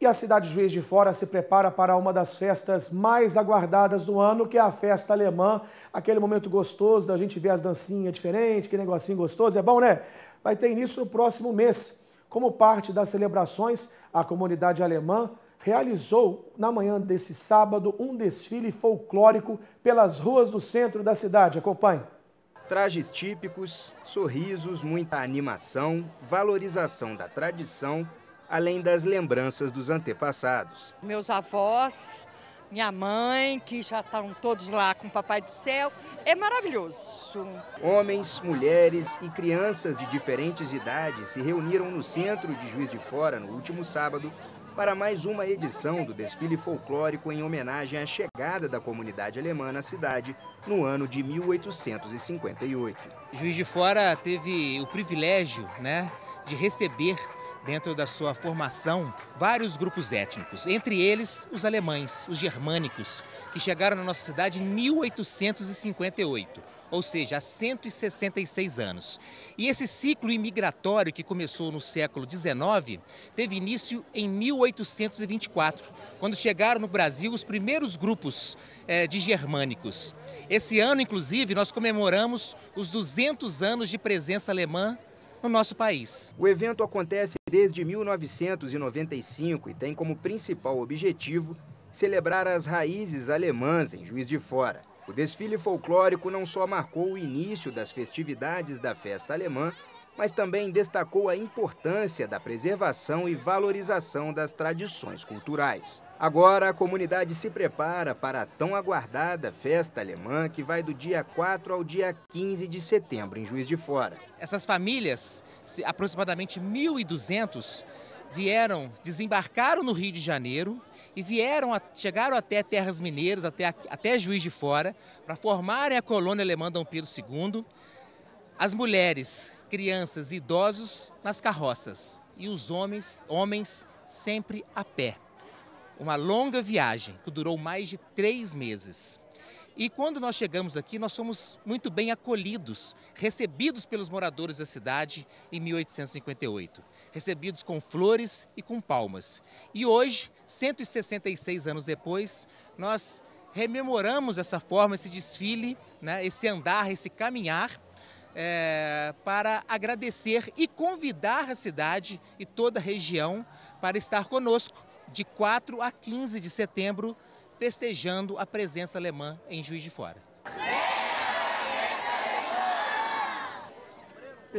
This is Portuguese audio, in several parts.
E a cidade de Juiz de Fora se prepara para uma das festas mais aguardadas do ano, que é a festa alemã. Aquele momento gostoso da gente ver as dancinhas diferentes, que negocinho gostoso. É bom, né? Vai ter início no próximo mês. Como parte das celebrações, a comunidade alemã realizou, na manhã desse sábado, um desfile folclórico pelas ruas do centro da cidade. Acompanhe. Trajes típicos, sorrisos, muita animação, valorização da tradição além das lembranças dos antepassados. Meus avós, minha mãe, que já estão todos lá com o Papai do Céu. É maravilhoso. Homens, mulheres e crianças de diferentes idades se reuniram no centro de Juiz de Fora no último sábado para mais uma edição do desfile folclórico em homenagem à chegada da comunidade alemã na cidade no ano de 1858. Juiz de Fora teve o privilégio, né, de receber dentro da sua formação vários grupos étnicos, entre eles os alemães, os germânicos, que chegaram na nossa cidade em 1858, ou seja, há 166 anos. E esse ciclo imigratório que começou no século XIX teve início em 1824, quando chegaram no Brasil os primeiros grupos eh, de germânicos. Esse ano, inclusive, nós comemoramos os 200 anos de presença alemã no nosso país. O evento acontece desde 1995 e tem como principal objetivo celebrar as raízes alemãs em Juiz de Fora. O desfile folclórico não só marcou o início das festividades da festa alemã, mas também destacou a importância da preservação e valorização das tradições culturais. Agora, a comunidade se prepara para a tão aguardada festa alemã que vai do dia 4 ao dia 15 de setembro em Juiz de Fora. Essas famílias, aproximadamente 1.200, vieram, desembarcaram no Rio de Janeiro e vieram, a, chegaram até Terras Mineiras, até, até Juiz de Fora, para formarem a colônia alemã Dom Pedro II as mulheres, crianças e idosos nas carroças e os homens, homens sempre a pé. Uma longa viagem que durou mais de três meses. E quando nós chegamos aqui, nós somos muito bem acolhidos, recebidos pelos moradores da cidade em 1858. Recebidos com flores e com palmas. E hoje, 166 anos depois, nós rememoramos essa forma, esse desfile, né, esse andar, esse caminhar é, para agradecer e convidar a cidade e toda a região para estar conosco de 4 a 15 de setembro, festejando a presença alemã em Juiz de Fora.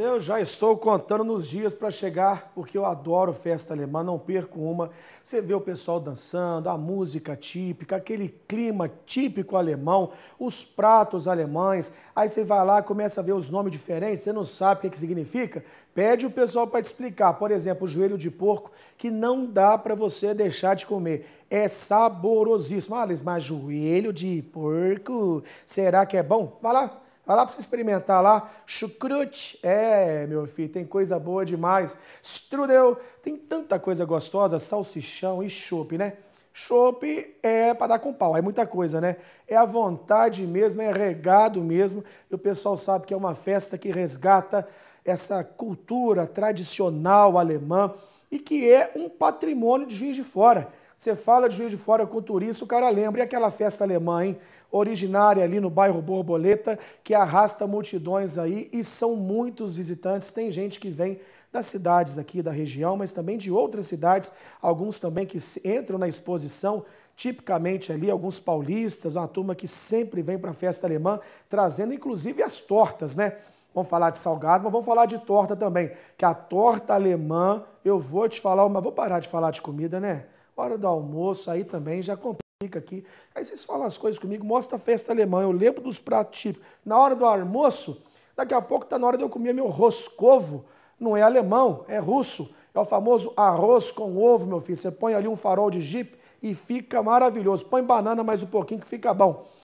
Eu já estou contando nos dias para chegar, porque eu adoro festa alemã, não perco uma. Você vê o pessoal dançando, a música típica, aquele clima típico alemão, os pratos alemães. Aí você vai lá, começa a ver os nomes diferentes, você não sabe o que, é que significa. Pede o pessoal para te explicar. Por exemplo, o joelho de porco, que não dá para você deixar de comer. É saborosíssimo. Ah, mas joelho de porco, será que é bom? Vai lá Vai lá para você experimentar lá. Chucrute, é, meu filho, tem coisa boa demais. Strudel, tem tanta coisa gostosa, salsichão e chope, né? Chope é para dar com pau, é muita coisa, né? É à vontade mesmo, é regado mesmo. E o pessoal sabe que é uma festa que resgata essa cultura tradicional alemã e que é um patrimônio de Juiz de Fora. Você fala de Juiz de Fora com o turista, o cara lembra. E aquela festa alemã, hein? Originária ali no bairro Borboleta, que arrasta multidões aí e são muitos visitantes. Tem gente que vem das cidades aqui da região, mas também de outras cidades, alguns também que entram na exposição, tipicamente ali alguns paulistas, uma turma que sempre vem para a festa alemã, trazendo inclusive as tortas, né? Vamos falar de salgado, mas vamos falar de torta também, que a torta alemã, eu vou te falar, mas vou parar de falar de comida, né? hora do almoço, aí também já complica aqui. Aí vocês falam as coisas comigo, mostra a festa alemã, eu lembro dos pratos típicos. Na hora do almoço, daqui a pouco está na hora de eu comer meu roscovo. Não é alemão, é russo. É o famoso arroz com ovo, meu filho. Você põe ali um farol de jipe e fica maravilhoso. Põe banana mais um pouquinho que fica bom.